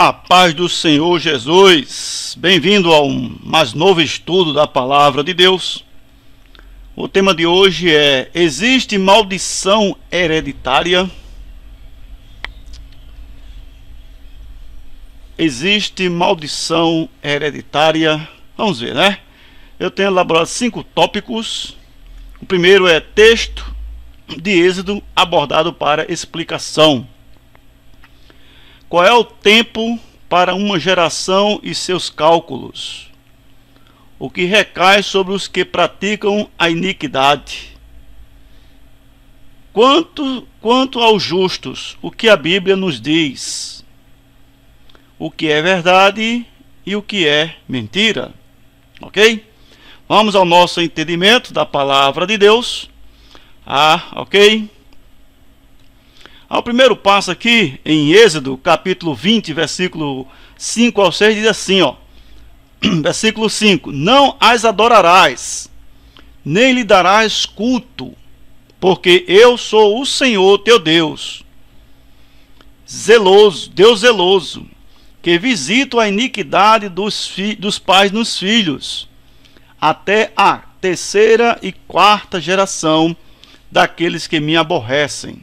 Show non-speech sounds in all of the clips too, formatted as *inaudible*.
A paz do Senhor Jesus. Bem-vindo ao mais novo estudo da palavra de Deus. O tema de hoje é: Existe maldição hereditária? Existe maldição hereditária? Vamos ver, né? Eu tenho elaborado cinco tópicos. O primeiro é texto de Êxodo abordado para explicação. Qual é o tempo para uma geração e seus cálculos? O que recai sobre os que praticam a iniquidade? Quanto, quanto aos justos, o que a Bíblia nos diz? O que é verdade e o que é mentira? Ok? Vamos ao nosso entendimento da palavra de Deus. Ah, ok? Ao primeiro passo aqui, em Êxodo, capítulo 20, versículo 5 ao 6, diz assim, ó. *clears throat* Versículo 5: Não as adorarás, nem lhe darás culto, porque eu sou o Senhor teu Deus, zeloso, Deus zeloso, que visito a iniquidade dos, dos pais nos filhos, até a terceira e quarta geração daqueles que me aborrecem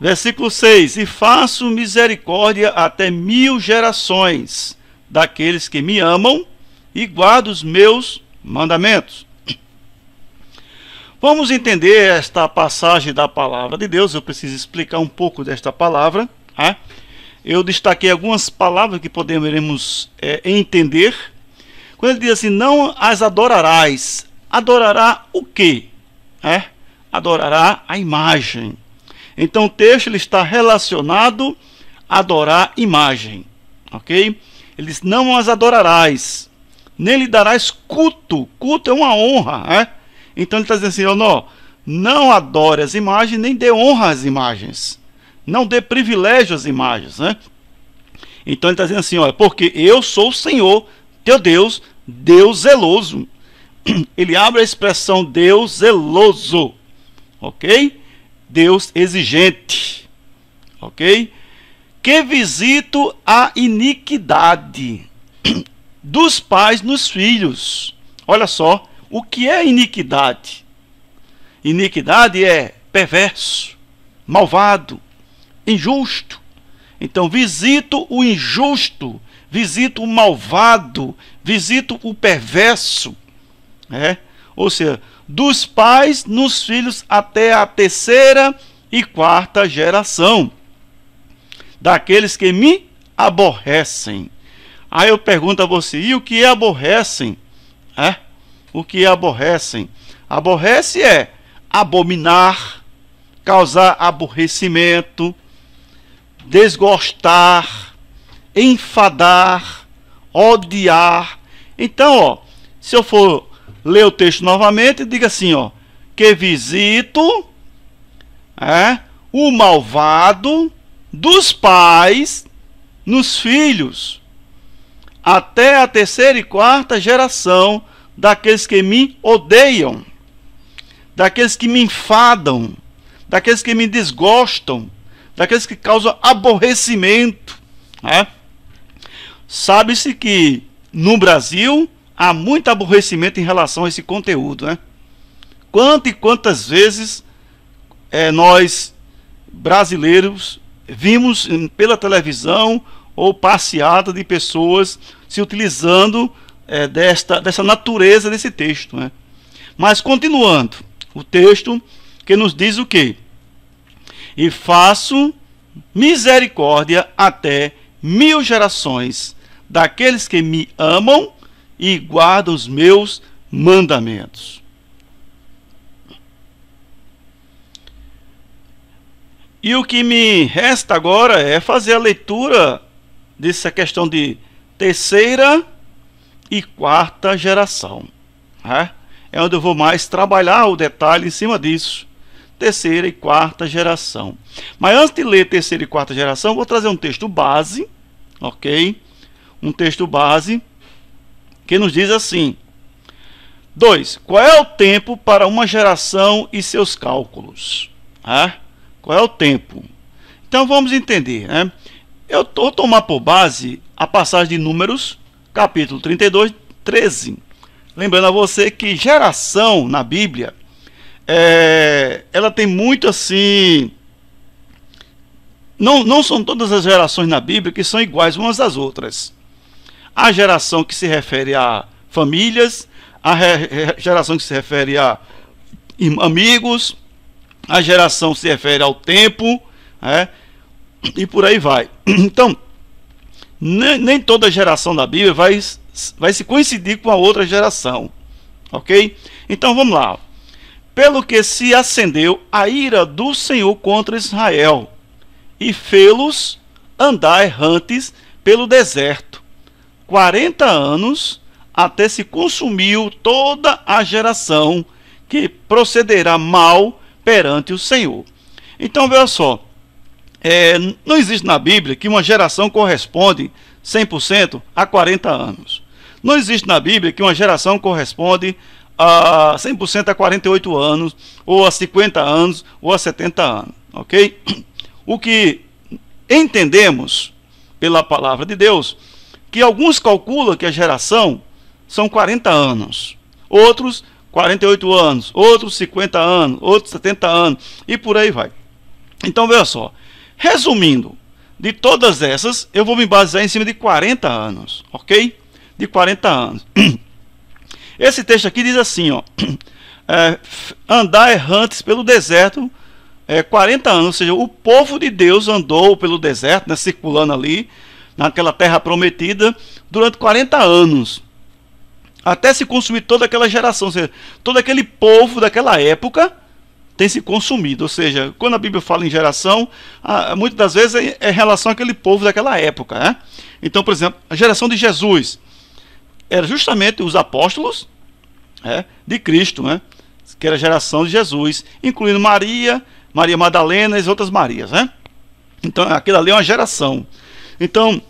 Versículo 6: E faço misericórdia até mil gerações daqueles que me amam e guardam os meus mandamentos. *clears throat* Vamos entender esta passagem da palavra de Deus. Eu preciso explicar um pouco desta palavra. Tá? Eu destaquei algumas palavras que poderemos é, entender. Quando ele diz assim: Não as adorarás. Adorará o quê? É? Adorará a imagem então o texto ele está relacionado a adorar imagem, ok? Eles não as adorarás, nem lhe darás culto. Culto é uma honra, né? Então ele está dizendo assim, ó, não, não adore as imagens, nem dê honra às imagens. Não dê privilégio às imagens, né? Então ele está dizendo assim, ó, porque eu sou o Senhor, teu Deus, Deus zeloso. *clears throat* Ele abre a expressão Deus zeloso, ok? Deus exigente. Ok? Que visito a iniquidade *clears throat* dos pais nos filhos. Olha só, o que é iniquidade? Iniquidade é perverso, malvado, injusto. Então, visito o injusto, visito o malvado, visito o perverso. né? Ou seja, dos pais nos filhos até a terceira e quarta geração daqueles que me aborrecem. Aí eu pergunto a você, e o que aborrecem? É? O que aborrecem? Aborrece é abominar, causar aborrecimento, desgostar, enfadar, odiar. Então, ó, se eu for lê o texto novamente e diga assim, ó, que visito é, o malvado dos pais nos filhos até a terceira e quarta geração daqueles que me odeiam, daqueles que me enfadam, daqueles que me desgostam, daqueles que causam aborrecimento. É. Sabe-se que no Brasil há muito aborrecimento em relação a esse conteúdo, né? Quanto e quantas vezes é, nós, brasileiros, vimos pela televisão ou passeada de pessoas se utilizando é, desta, dessa natureza desse texto, né? Mas continuando, o texto que nos diz o quê? E faço misericórdia até mil gerações daqueles que me amam e guarda os meus mandamentos. E o que me resta agora é fazer a leitura dessa questão de terceira e quarta geração. Né? É onde eu vou mais trabalhar o detalhe em cima disso. Terceira e quarta geração. Mas antes de ler terceira e quarta geração, vou trazer um texto base, ok? Um texto base que nos diz assim: 2. Qual é o tempo para uma geração e seus cálculos? Ah, qual é o tempo? Então vamos entender. Né? Eu vou tomar por base a passagem de Números, capítulo 32, 13. Lembrando a você que geração na Bíblia é, ela tem muito assim. Não, não são todas as gerações na Bíblia que são iguais umas às outras a geração que se refere a famílias, a geração que se refere a amigos, a geração se refere ao tempo, né? e por aí vai. *clears throat* Então, nem, nem toda geração da Bíblia vai, vai se coincidir com a outra geração, ok? Então vamos lá. Pelo que se acendeu a ira do Senhor contra Israel, e fê-los andar errantes pelo deserto 40 anos, até se consumiu toda a geração que procederá mal perante o Senhor. Então, veja só, é, não existe na Bíblia que uma geração corresponde 100% a 40 anos. Não existe na Bíblia que uma geração corresponde a 100% a 48 anos, ou a 50 anos, ou a 70 anos, ok? *clears throat* O que entendemos pela palavra de Deus que alguns calculam que a geração são 40 anos, outros 48 anos, outros 50 anos, outros 70 anos e por aí vai. Então veja só, resumindo, de todas essas, eu vou me basear em cima de 40 anos, ok? De 40 anos. *clears throat* Esse texto aqui diz assim, ó, *clears throat* é, andar errantes pelo deserto é, 40 anos, ou seja, o povo de Deus andou pelo deserto, né, circulando ali, naquela terra prometida durante 40 anos. Até se consumir toda aquela geração, ou seja, todo aquele povo daquela época tem se consumido. Ou seja, quando a Bíblia fala em geração, muitas das vezes é, é em relação àquele povo daquela época. Né? Então, por exemplo, a geração de Jesus era justamente os apóstolos né, de Cristo, né? que era a geração de Jesus, incluindo Maria, Maria Madalena e as outras Marias. Né? Então, aquilo ali é uma geração. Então,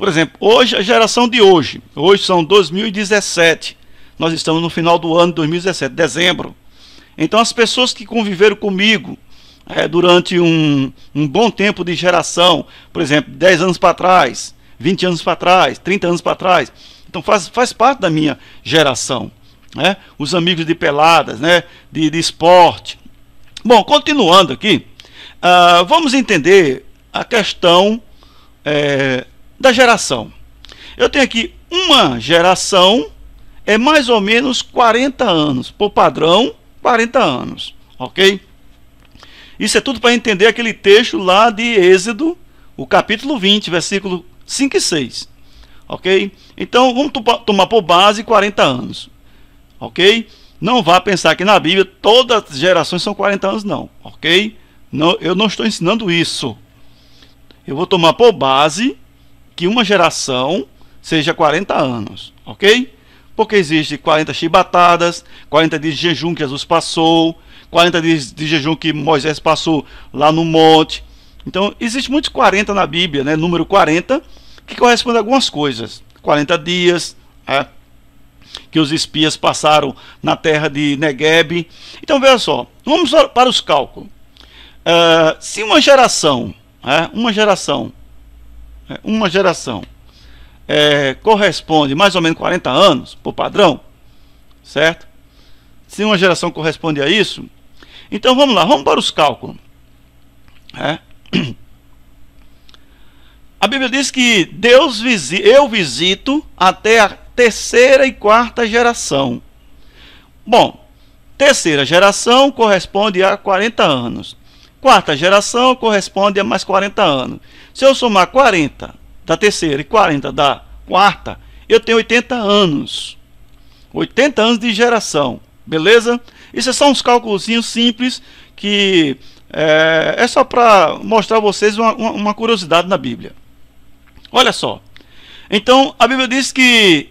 por exemplo, hoje, a geração de hoje, hoje são 2017, nós estamos no final do ano de 2017, dezembro. Então, as pessoas que conviveram comigo é, durante um, um bom tempo de geração, por exemplo, 10 anos para trás, 20 anos para trás, 30 anos para trás, então faz, faz parte da minha geração. Né? Os amigos de peladas, né? de, de esporte. Bom, continuando aqui, uh, vamos entender a questão é, da geração. Eu tenho aqui uma geração é mais ou menos 40 anos, por padrão, 40 anos, ok? Isso é tudo para entender aquele texto lá de Êxodo, o capítulo 20, versículo 5 e 6, ok? Então, vamos tomar por base 40 anos, ok? Não vá pensar que na Bíblia todas as gerações são 40 anos, não, ok? Não, eu não estou ensinando isso. Eu vou tomar por base que uma geração seja 40 anos, ok? Porque existe 40 chibatadas, 40 dias de jejum que Jesus passou, 40 dias de jejum que Moisés passou lá no monte. Então, existe muitos 40 na Bíblia, né? Número 40, que corresponde a algumas coisas. 40 dias, é, que os espias passaram na terra de Negueb. Então, veja só, vamos para os cálculos. Uh, se uma geração, é, uma geração é, uma geração, é, corresponde mais ou menos 40 anos, por padrão, certo? Se uma geração corresponde a isso, então vamos lá, vamos para os cálculos. É. A Bíblia diz que Deus visi eu visito até a terceira e quarta geração. Bom, terceira geração corresponde a 40 anos. Quarta geração corresponde a mais 40 anos. Se eu somar 40 da terceira e 40 da quarta, eu tenho 80 anos. 80 anos de geração, beleza? Isso é são uns cálculos simples que é, é só para mostrar a vocês uma, uma curiosidade na Bíblia. Olha só. Então, a Bíblia diz que,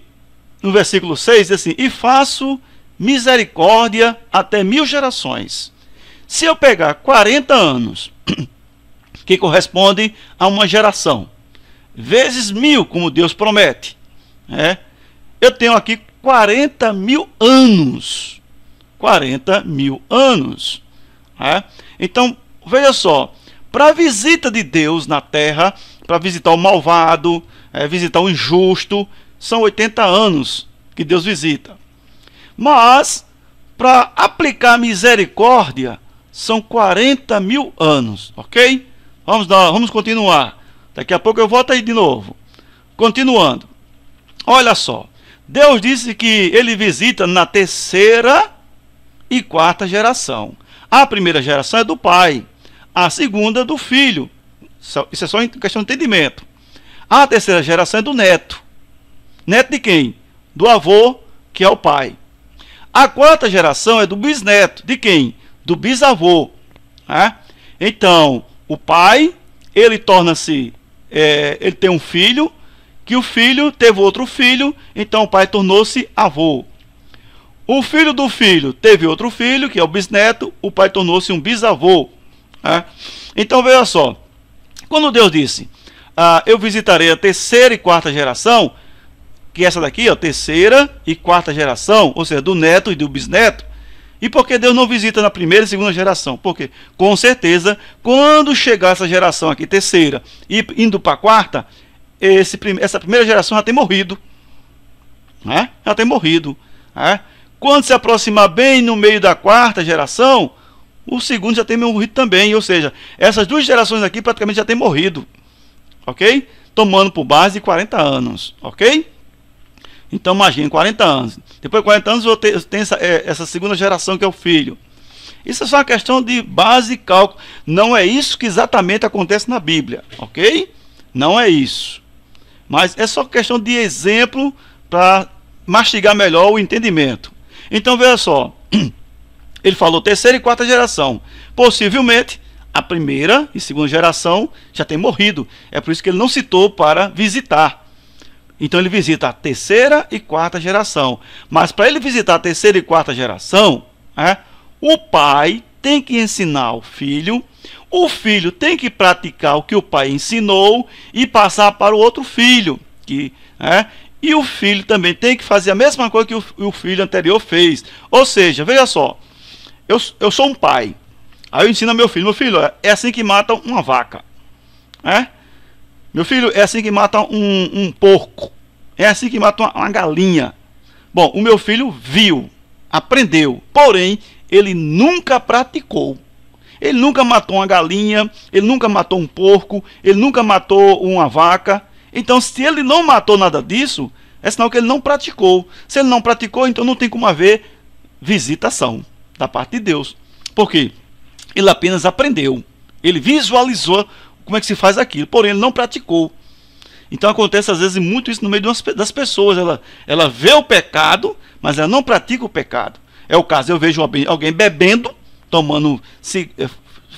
no versículo 6, diz assim: E faço misericórdia até mil gerações se eu pegar 40 anos, *clears throat* que corresponde a uma geração, vezes mil, como Deus promete, né? eu tenho aqui 40 mil anos. 40 mil anos. Né? Então, veja só, para a visita de Deus na terra, para visitar o malvado, é, visitar o injusto, são 80 anos que Deus visita. Mas, para aplicar misericórdia, são 40 mil anos, ok? Vamos, dar, vamos continuar. Daqui a pouco eu volto aí de novo. Continuando. Olha só. Deus disse que ele visita na terceira e quarta geração. A primeira geração é do pai, a segunda é do filho. Isso é só questão de entendimento. A terceira geração é do neto. Neto de quem? Do avô, que é o pai. A quarta geração é do bisneto. De quem? do bisavô. Né? Então, o pai, ele torna-se, é, ele tem um filho, que o filho teve outro filho, então o pai tornou-se avô. O filho do filho teve outro filho, que é o bisneto, o pai tornou-se um bisavô. Né? Então, veja só, quando Deus disse, ah, eu visitarei a terceira e quarta geração, que é essa daqui, ó, terceira e quarta geração, ou seja, do neto e do bisneto, e por que Deus não visita na primeira e segunda geração? Porque, com certeza, quando chegar essa geração aqui, terceira, e indo para a quarta, esse, essa primeira geração já tem morrido. Né? Já tem morrido. Né? Quando se aproximar bem no meio da quarta geração, o segundo já tem morrido também. Ou seja, essas duas gerações aqui praticamente já tem morrido. Ok? Tomando por base 40 anos. Ok? Então imagine, 40 anos. Depois de 40 anos eu tenho essa, é, essa segunda geração que é o filho. Isso é só uma questão de base e cálculo. Não é isso que exatamente acontece na Bíblia, ok? Não é isso. Mas é só questão de exemplo para mastigar melhor o entendimento. Então veja só. *clears throat* Ele falou terceira e quarta geração. Possivelmente a primeira e segunda geração já tem morrido. É por isso que ele não citou para visitar. Então ele visita a terceira e quarta geração. Mas para ele visitar a terceira e quarta geração, é, o pai tem que ensinar o filho, o filho tem que praticar o que o pai ensinou e passar para o outro filho. Que, é, e o filho também tem que fazer a mesma coisa que o, o filho anterior fez. Ou seja, veja só, eu, eu sou um pai. Aí eu ensino meu filho, meu filho, é assim que mata uma vaca. É? Meu filho, é assim que mata um, um porco. É assim que mata uma, uma galinha. Bom, o meu filho viu, aprendeu, porém, ele nunca praticou. Ele nunca matou uma galinha, ele nunca matou um porco, ele nunca matou uma vaca. Então, se ele não matou nada disso, é sinal que ele não praticou. Se ele não praticou, então não tem como haver visitação da parte de Deus. Por quê? Ele apenas aprendeu. Ele visualizou como é que se faz aquilo. Porém, ele não praticou. Então acontece às vezes muito isso no meio das pessoas. Ela, ela vê o pecado, mas ela não pratica o pecado. É o caso, eu vejo alguém bebendo, tomando, se, eh,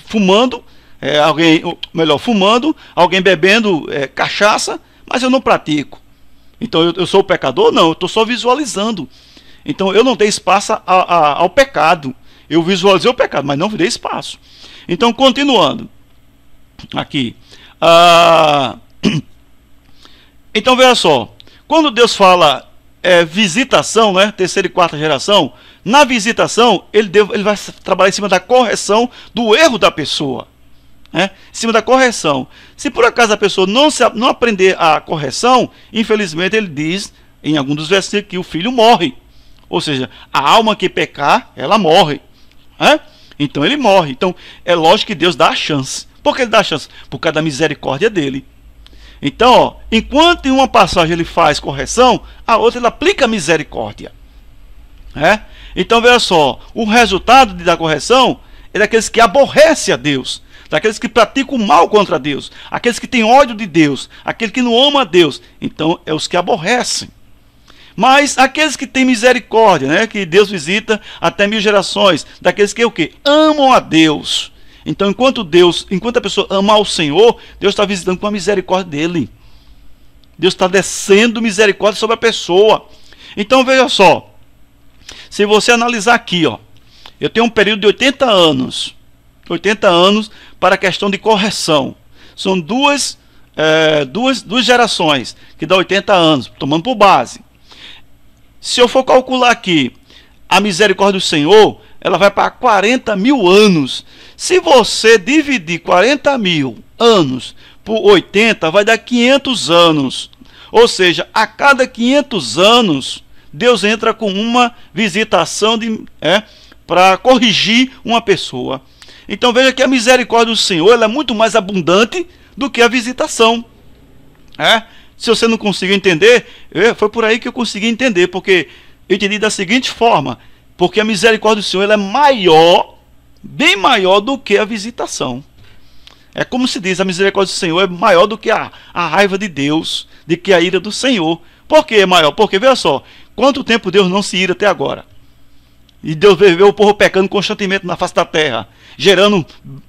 fumando, é, alguém, melhor, fumando, alguém bebendo é, cachaça, mas eu não pratico. Então eu, eu sou pecador? Não, eu estou só visualizando. Então eu não dei espaço a, a, ao pecado. Eu visualizei o pecado, mas não dei espaço. Então, continuando aqui. Ah, *clears throat* então veja só, quando Deus fala é, visitação, né, terceira e quarta geração, na visitação ele, ele vai trabalhar em cima da correção do erro da pessoa. Né, em cima da correção. Se por acaso a pessoa não, se, não aprender a correção, infelizmente ele diz em algum dos versículos que o filho morre. Ou seja, a alma que pecar, ela morre. É? Então ele morre. Então é lógico que Deus dá a chance. Por que ele dá chance? Por causa da misericórdia dele. Então, ó, enquanto em uma passagem ele faz correção, a outra ele aplica misericórdia. É? Então veja só, o resultado da correção é daqueles que aborrecem a Deus, daqueles que praticam mal contra Deus, aqueles que têm ódio de Deus, aquele que não ama a Deus. Então é os que aborrecem. Mas aqueles que têm misericórdia, né, que Deus visita até mil gerações, daqueles que o que amam a Deus então, enquanto Deus, enquanto a pessoa ama ao Senhor, Deus está visitando com a misericórdia dele. Deus está descendo misericórdia sobre a pessoa. Então veja só, se você analisar aqui, ó, eu tenho um período de 80 anos, 80 anos para a questão de correção. São duas, é, duas, duas gerações que dá 80 anos, tomando por base. Se eu for calcular aqui a misericórdia do Senhor, ela vai para 40 mil anos. Se você dividir 40 mil anos por 80, vai dar 500 anos. Ou seja, a cada 500 anos, Deus entra com uma visitação de, é, para corrigir uma pessoa. Então veja que a misericórdia do Senhor é muito mais abundante do que a visitação. É? Se você não conseguiu entender, é, foi por aí que eu consegui entender, porque eu entendi da seguinte forma: porque a misericórdia do Senhor é maior, bem maior do que a visitação. É como se diz, a misericórdia do Senhor é maior do que a, a raiva de Deus, de que a ira do Senhor. Por que é maior? Porque, veja só, quanto tempo Deus não se ira até agora? E Deus viveu o povo pecando constantemente na face da terra, gerando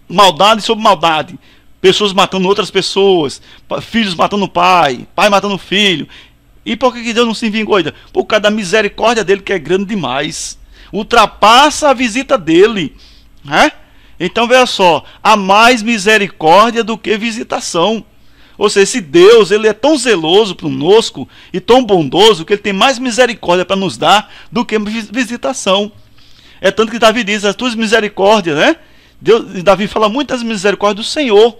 maldade sobre maldade, pessoas matando outras pessoas, filhos matando o pai, pai matando o filho. E por que Deus não se vingou ainda? Por causa da misericórdia dele que é grande demais ultrapassa a visita dele, né? Então veja só, há mais misericórdia do que visitação. Ou seja, se Deus, ele é tão zeloso conosco e tão bondoso que ele tem mais misericórdia para nos dar do que visitação. É tanto que Davi diz as tuas misericórdias, né? Deus, Davi fala muito das misericórdias do Senhor.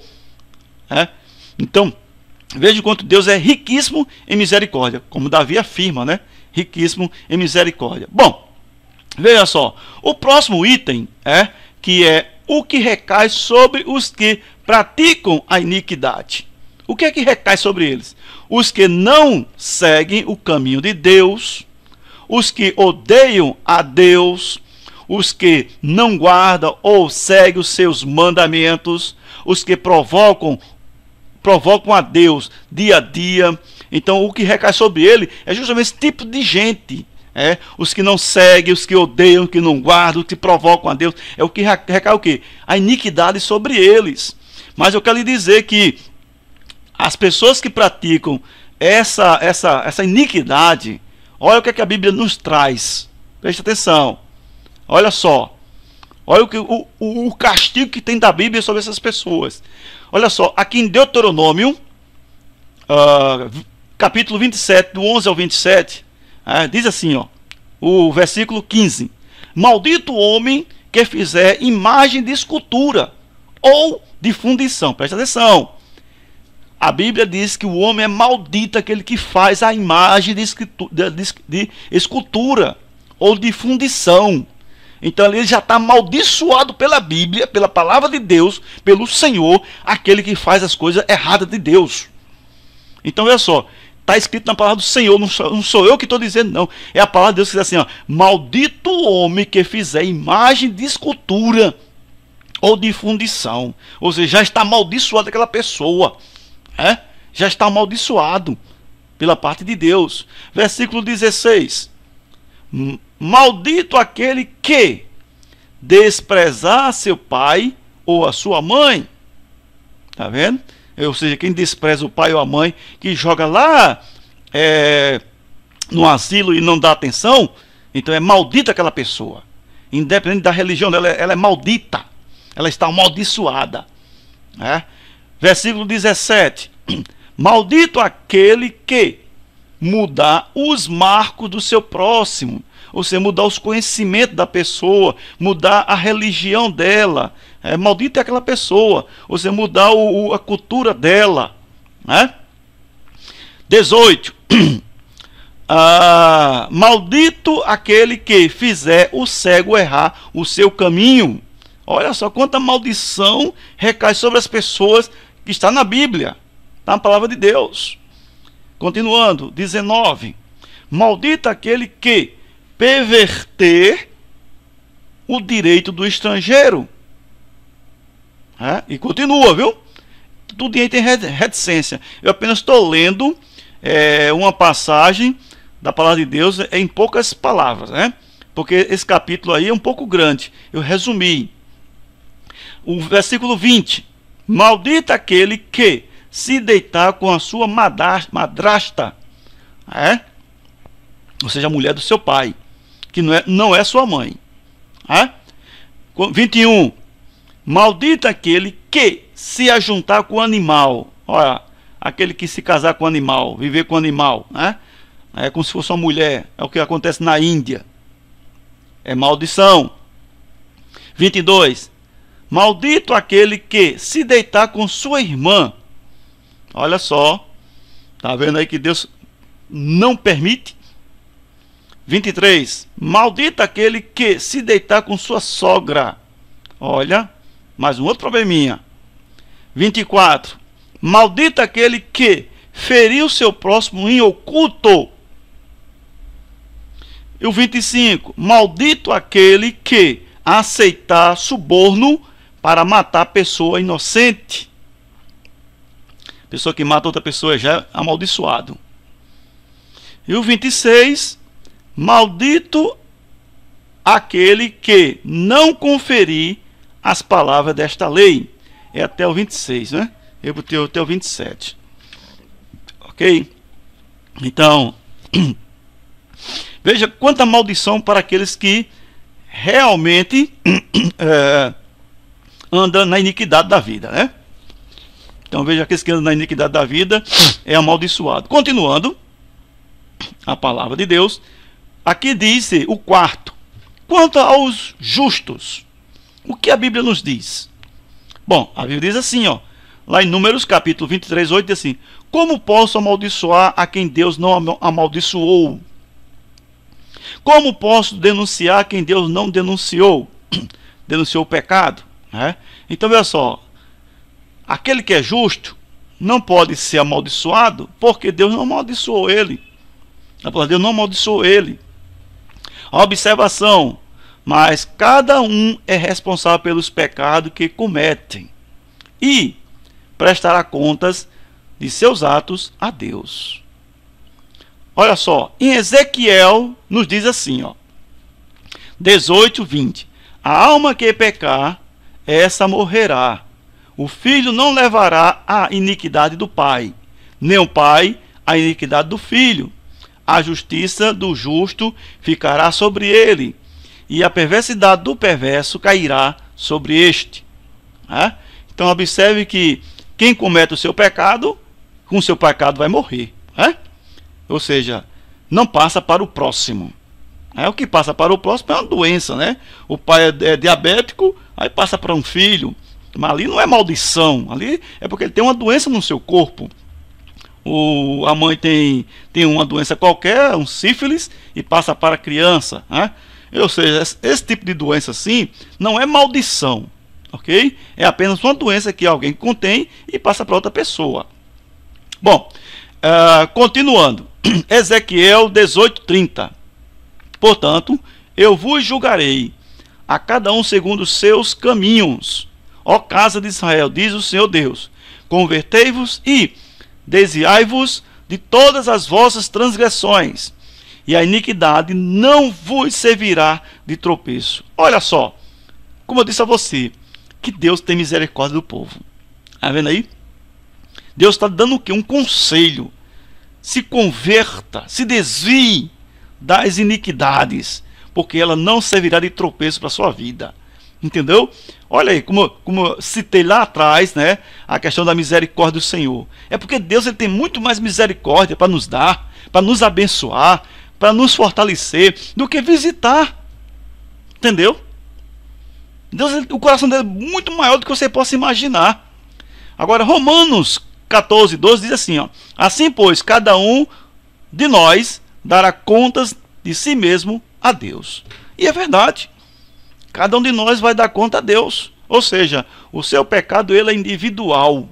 Né? Então, veja quanto Deus é riquíssimo em misericórdia, como Davi afirma, né? Riquíssimo em misericórdia. Bom, Veja só, o próximo item é que é o que recai sobre os que praticam a iniquidade. O que é que recai sobre eles? Os que não seguem o caminho de Deus, os que odeiam a Deus, os que não guardam ou seguem os seus mandamentos, os que provocam provocam a Deus dia a dia. Então, o que recai sobre ele é justamente esse tipo de gente é, os que não seguem, os que odeiam, que não guardam, que provocam a Deus, é o que recai o quê? A iniquidade sobre eles. Mas eu quero lhe dizer que as pessoas que praticam essa, essa, essa iniquidade, olha o que, é que a Bíblia nos traz. Preste atenção. Olha só. Olha o, que, o, o, castigo que tem da Bíblia sobre essas pessoas. Olha só, aqui em Deuteronômio, uh, capítulo 27, do 11 ao 27, é, diz assim, ó, o versículo 15: Maldito homem que fizer imagem de escultura ou de fundição. Presta atenção. A Bíblia diz que o homem é maldito aquele que faz a imagem de, de, de escultura ou de fundição. Então ele já está amaldiçoado pela Bíblia, pela palavra de Deus, pelo Senhor, aquele que faz as coisas erradas de Deus. Então veja só, Está escrito na palavra do Senhor, não sou, não sou eu que estou dizendo, não. É a palavra de Deus que diz assim: ó, Maldito o homem que fizer imagem de escultura ou de fundição. Ou seja, já está amaldiçoado aquela pessoa. É? Já está amaldiçoado pela parte de Deus. Versículo 16: Maldito aquele que desprezar seu pai ou a sua mãe. Está vendo? ou seja, quem despreza o pai ou a mãe, que joga lá é, no asilo e não dá atenção, então é maldita aquela pessoa. Independente da religião dela, ela é maldita. Ela está amaldiçoada. Né? Versículo 17: *clears throat* Maldito aquele que mudar os marcos do seu próximo ou seja, mudar os conhecimentos da pessoa, mudar a religião dela, é, maldita é aquela pessoa. Você mudar o, o, a cultura dela. Né? 18. *clears throat* Ah, maldito aquele que fizer o cego errar o seu caminho. Olha só quanta maldição recai sobre as pessoas que está na Bíblia, está na palavra de Deus. Continuando, 19. Maldito aquele que perverter o direito do estrangeiro né? E continua, viu? Tudo aí tem reticência. Eu apenas estou lendo é, uma passagem da palavra de Deus em poucas palavras, né? Porque esse capítulo aí é um pouco grande. Eu resumi. O versículo 20: Maldito aquele que se deitar com a sua madrasta, é? ou seja, a mulher do seu pai, que não é, não é sua mãe. É? 21. Maldito aquele que se ajuntar com o animal. Olha, aquele que se casar com o animal, viver com o animal, né? É como se fosse uma mulher. É o que acontece na Índia. É maldição. 22. Maldito aquele que se deitar com sua irmã. Olha só. Tá vendo aí que Deus não permite? 23. Maldito aquele que se deitar com sua sogra. Olha. Mais um outro probleminha. 24. Maldito aquele que feriu seu próximo em oculto. E o 25. Maldito aquele que aceitar suborno para matar pessoa inocente. Pessoa que mata outra pessoa já é amaldiçoado. E o 26. Maldito aquele que não conferir as palavras desta lei. É até o 26, né? Eu botei até o 27. Ok? Então, *clears throat* veja quanta maldição para aqueles que realmente *clears throat* é, andam na iniquidade da vida, né? Então veja que andam na iniquidade da vida *clears throat* é amaldiçoado. Continuando a palavra de Deus, aqui diz o quarto: quanto aos justos, o que a Bíblia nos diz? Bom, a Bíblia diz assim, ó, lá em Números capítulo 23, 8, diz assim: Como posso amaldiçoar a quem Deus não amaldiçoou? Como posso denunciar quem Deus não denunciou? *clears throat* denunciou o pecado. Né? Então, veja só: aquele que é justo não pode ser amaldiçoado porque Deus não amaldiçoou ele. A palavra de Deus não amaldiçoou ele. A observação: mas cada um é responsável pelos pecados que cometem e prestará contas de seus atos a Deus. Olha só, em Ezequiel nos diz assim, ó, 18, 20: A alma que pecar, essa morrerá. O filho não levará a iniquidade do pai, nem o pai a iniquidade do filho. A justiça do justo ficará sobre ele e a perversidade do perverso cairá sobre este. Né? Então observe que quem comete o seu pecado, com o seu pecado vai morrer. Né? Ou seja, não passa para o próximo. É o que passa para o próximo é uma doença, né? O pai é, é diabético, aí passa para um filho. Mas ali não é maldição, ali é porque ele tem uma doença no seu corpo. O, a mãe tem, tem uma doença qualquer, um sífilis, e passa para a criança. Né? Ou seja, esse tipo de doença assim não é maldição, ok? É apenas uma doença que alguém contém e passa para outra pessoa. Bom, uh, continuando. *clears throat* Ezequiel 18:30. Portanto, eu vos julgarei a cada um segundo os seus caminhos. Ó casa de Israel, diz o Senhor Deus: convertei-vos e desviai-vos de todas as vossas transgressões e a iniquidade não vos servirá de tropeço. Olha só, como eu disse a você, que Deus tem misericórdia do povo. Está vendo aí? Deus está dando o quê? Um conselho. Se converta, se desvie das iniquidades, porque ela não servirá de tropeço para a sua vida. Entendeu? Olha aí, como, como eu citei lá atrás, né? A questão da misericórdia do Senhor. É porque Deus ele tem muito mais misericórdia para nos dar, para nos abençoar, para nos fortalecer, do que visitar. Entendeu? Deus, o coração dele é muito maior do que você possa imaginar. Agora, Romanos 14, 12 diz assim: ó, Assim, pois, cada um de nós dará contas de si mesmo a Deus. E é verdade. Cada um de nós vai dar conta a Deus. Ou seja, o seu pecado ele é individual.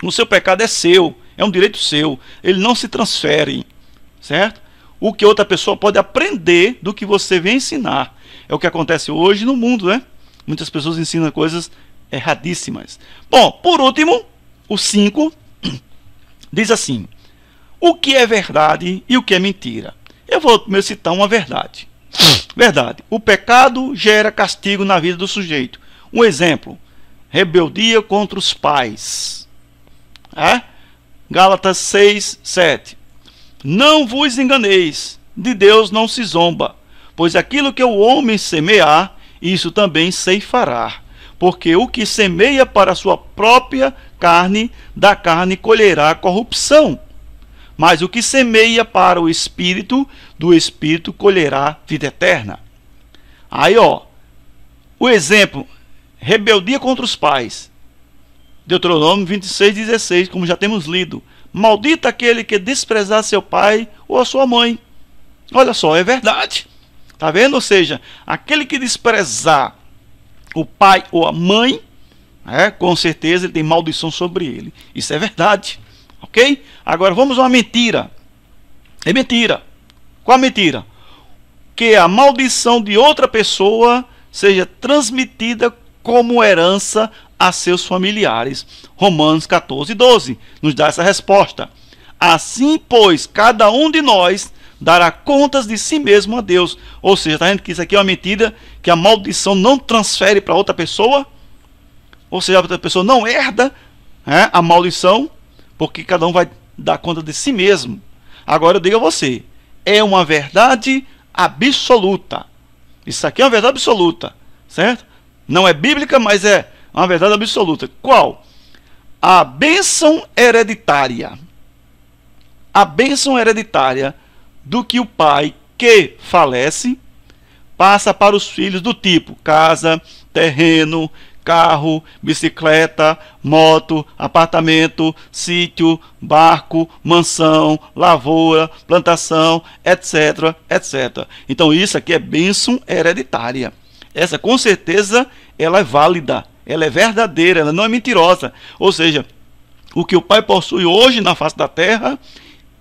O seu pecado é seu, é um direito seu. Ele não se transfere, certo? o que outra pessoa pode aprender do que você vem ensinar. É o que acontece hoje no mundo, né? Muitas pessoas ensinam coisas erradíssimas. Bom, por último, o 5 *clears throat* diz assim: O que é verdade e o que é mentira? Eu vou primeiro citar uma verdade. *sniffs* Verdade. O pecado gera castigo na vida do sujeito. Um exemplo: rebeldia contra os pais. É? Gálatas 6, 7. Não vos enganeis, de Deus não se zomba, pois aquilo que o homem semear, isso também ceifará. Porque o que semeia para a sua própria carne, da carne colherá corrupção. Mas o que semeia para o espírito, do espírito colherá vida eterna. Aí, ó, o exemplo: rebeldia contra os pais. Deuteronômio 26, 16, como já temos lido. Maldito aquele que desprezar seu pai ou a sua mãe. Olha só, é verdade. Tá vendo? Ou seja, aquele que desprezar o pai ou a mãe, é, com certeza ele tem maldição sobre ele. Isso é verdade. Ok? Agora vamos a uma mentira. É mentira. Qual a mentira? Que a maldição de outra pessoa seja transmitida como herança a seus familiares. Romanos 14, 12 nos dá essa resposta. Assim, pois, cada um de nós dará contas de si mesmo a Deus. Ou seja, está vendo que isso aqui é uma mentira, que a maldição não transfere para outra pessoa? Ou seja, a outra pessoa não herda né, a maldição, porque cada um vai dar conta de si mesmo. Agora eu digo a você, é uma verdade absoluta. Isso aqui é uma verdade absoluta, certo? Não é bíblica, mas é uma verdade absoluta. Qual? A bênção hereditária. A bênção hereditária do que o pai que falece passa para os filhos do tipo casa, terreno, carro, bicicleta, moto, apartamento, sítio, barco, mansão, lavoura, plantação, etc, etc. Então isso aqui é bênção hereditária. Essa com certeza ela é válida ela é verdadeira, ela não é mentirosa. Ou seja, o que o pai possui hoje na face da terra,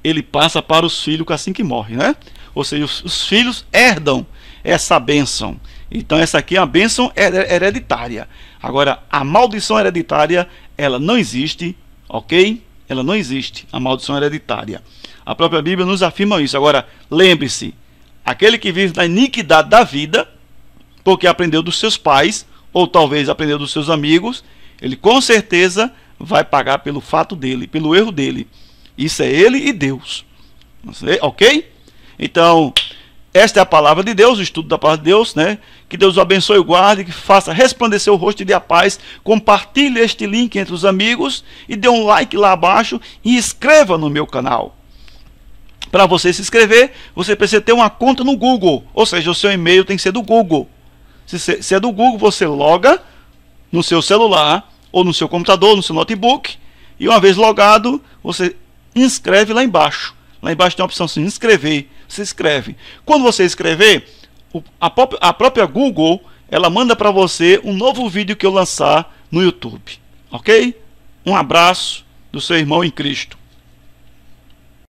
ele passa para os filhos assim que morre, né? Ou seja, os, os filhos herdam essa bênção. Então essa aqui é uma bênção hereditária. Agora, a maldição hereditária, ela não existe, ok? Ela não existe, a maldição hereditária. A própria Bíblia nos afirma isso. Agora, lembre-se, aquele que vive na iniquidade da vida, porque aprendeu dos seus pais, ou talvez aprendeu dos seus amigos, ele com certeza vai pagar pelo fato dele, pelo erro dele. Isso é ele e Deus. Ok? Então, esta é a palavra de Deus, o estudo da palavra de Deus, né? Que Deus o abençoe e guarde, que faça resplandecer o rosto e a paz. Compartilhe este link entre os amigos e dê um like lá abaixo e inscreva no meu canal. Para você se inscrever, você precisa ter uma conta no Google, ou seja, o seu e-mail tem que ser do Google. Se, se é do Google, você loga no seu celular, ou no seu computador, no seu notebook, e uma vez logado, você inscreve lá embaixo. Lá embaixo tem a opção de assim, inscrever. Você escreve. Quando você escrever, a, própria, a própria Google ela manda para você um novo vídeo que eu lançar no YouTube. Ok? Um abraço do seu irmão em Cristo.